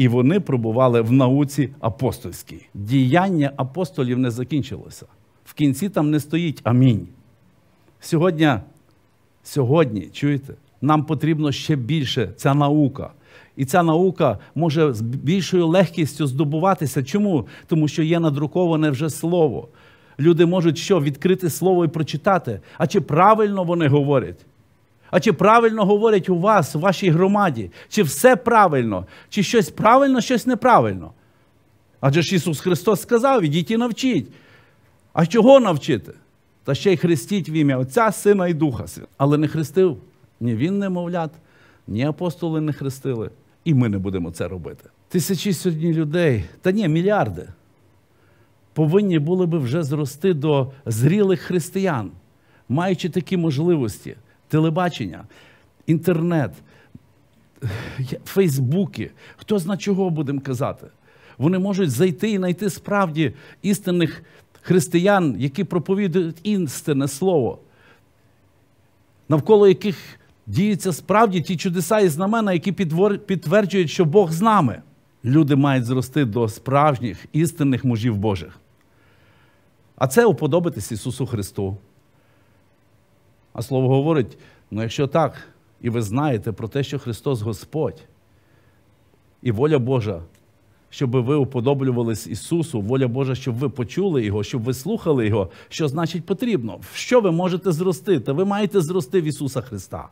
і вони пробували в науці апостольській. Діяння апостолів не закінчилося. В кінці там не стоїть амінь. Сьогодні, сьогодні, чуєте, нам потрібно ще більше ця наука. І ця наука може з більшою легкістю здобуватися. Чому? Тому що є надруковане вже слово. Люди можуть що відкрити слово і прочитати. А чи правильно вони говорять? А чи правильно говорять у вас, в вашій громаді? Чи все правильно? Чи щось правильно, щось неправильно? Адже ж Ісус Христос сказав, ідіть і навчіть. А чого навчити? Та ще й хрестіть в ім'я Отця, Сина і Духа. Але не хрестив. Ні він не мовлят, ні апостоли не хрестили. І ми не будемо це робити. Тисячі сьогодні людей, та ні, мільярди, повинні були би вже зрости до зрілих християн, маючи такі можливості телебачення, інтернет, Фейсбуки. Хто зна чого будемо казати? Вони можуть зайти і знайти справді істинних християн, які проповідують істинне слово, навколо яких діються справді ті чудеса і знамена, які підтверджують, що Бог з нами. Люди мають зрости до справжніх істинних мужів Божих. А це уподобитись Ісусу Христу. А слово говорить: ну якщо так, і ви знаєте про те, що Христос Господь, і воля Божа, щоб ви уподоблювались Ісусу, воля Божа, щоб ви почули Його, щоб ви слухали Його, що значить потрібно, що ви можете зрости, та ви маєте зрости в Ісуса Христа.